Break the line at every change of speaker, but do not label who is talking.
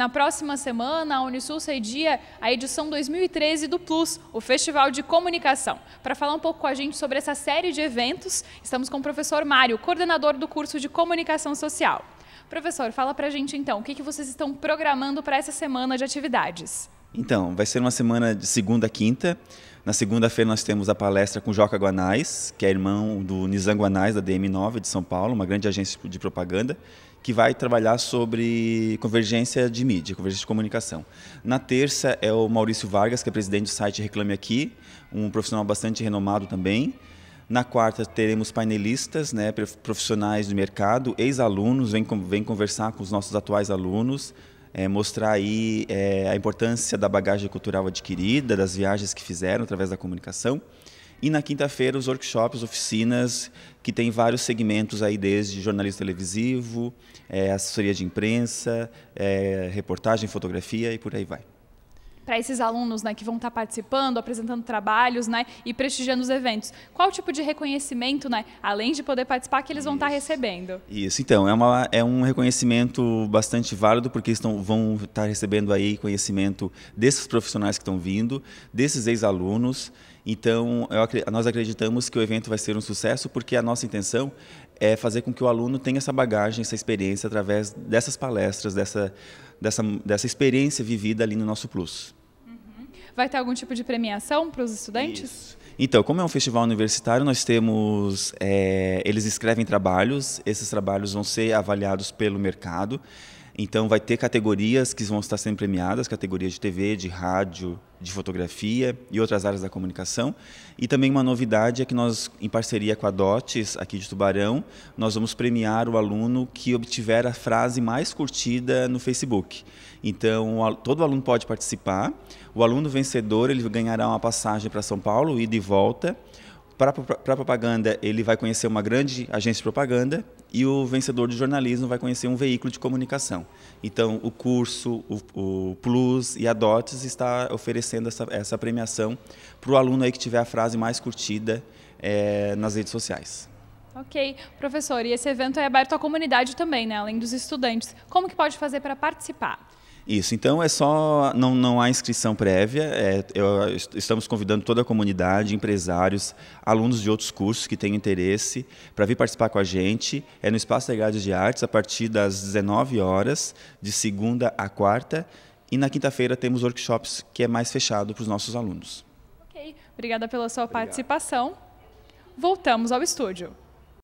Na próxima semana, a Unisul cedia a edição 2013 do Plus, o Festival de Comunicação. Para falar um pouco com a gente sobre essa série de eventos, estamos com o professor Mário, coordenador do curso de Comunicação Social. Professor, fala para a gente então, o que, vocês estão programando para essa semana de atividades?
Então, vai ser uma semana de segunda a quinta. Na segunda-feira nós temos a palestra com Joca Guanais, que é irmão do Nizam Guanais, da DM9 de São Paulo, uma grande agência de propaganda que vai trabalhar sobre convergência de mídia, convergência de comunicação. Na terça é o Maurício Vargas, que é presidente do site Reclame Aqui, um profissional bastante renomado também. Na quarta teremos painelistas, né, profissionais do mercado, ex-alunos, vem, vem conversar com os nossos atuais alunos, é, mostrar aí é, a importância da bagagem cultural adquirida, das viagens que fizeram através da comunicação. E na quinta-feira, os workshops, oficinas, que tem vários segmentos aí, desde jornalismo televisivo, é, assessoria de imprensa, é, reportagem, fotografia e por aí vai
para esses alunos né, que vão estar tá participando, apresentando trabalhos né, e prestigiando os eventos? Qual tipo de reconhecimento, né, além de poder participar, que eles vão tá Isso. estar recebendo?
Isso, então, é, uma, é um reconhecimento bastante válido, porque estão, vão estar tá recebendo aí conhecimento desses profissionais que estão vindo, desses ex-alunos, então, eu, nós acreditamos que o evento vai ser um sucesso porque a nossa intenção é fazer com que o aluno tenha essa bagagem, essa experiência através dessas palestras, dessa, dessa, dessa experiência vivida ali no nosso Plus.
Uhum. Vai ter algum tipo de premiação para os estudantes? Isso.
Então, como é um festival universitário, nós temos. É, eles escrevem trabalhos, esses trabalhos vão ser avaliados pelo mercado. Então vai ter categorias que vão estar sendo premiadas, categorias de TV, de rádio, de fotografia e outras áreas da comunicação. E também uma novidade é que nós, em parceria com a DOTES, aqui de Tubarão, nós vamos premiar o aluno que obtiver a frase mais curtida no Facebook. Então, todo aluno pode participar. O aluno vencedor ele ganhará uma passagem para São Paulo, ida e volta para a propaganda, ele vai conhecer uma grande agência de propaganda e o vencedor de jornalismo vai conhecer um veículo de comunicação. Então, o curso, o, o Plus e a DOTS está oferecendo essa, essa premiação para o aluno aí que tiver a frase mais curtida é, nas redes sociais.
Ok. Professor, e esse evento é aberto à comunidade também, né? além dos estudantes. Como que pode fazer para participar?
Isso, então é só, não, não há inscrição prévia, é, eu, estamos convidando toda a comunidade, empresários, alunos de outros cursos que têm interesse para vir participar com a gente, é no Espaço da Grade de Artes, a partir das 19 horas, de segunda a quarta, e na quinta-feira temos workshops que é mais fechado para os nossos alunos.
Ok, obrigada pela sua Obrigado. participação. Voltamos ao estúdio.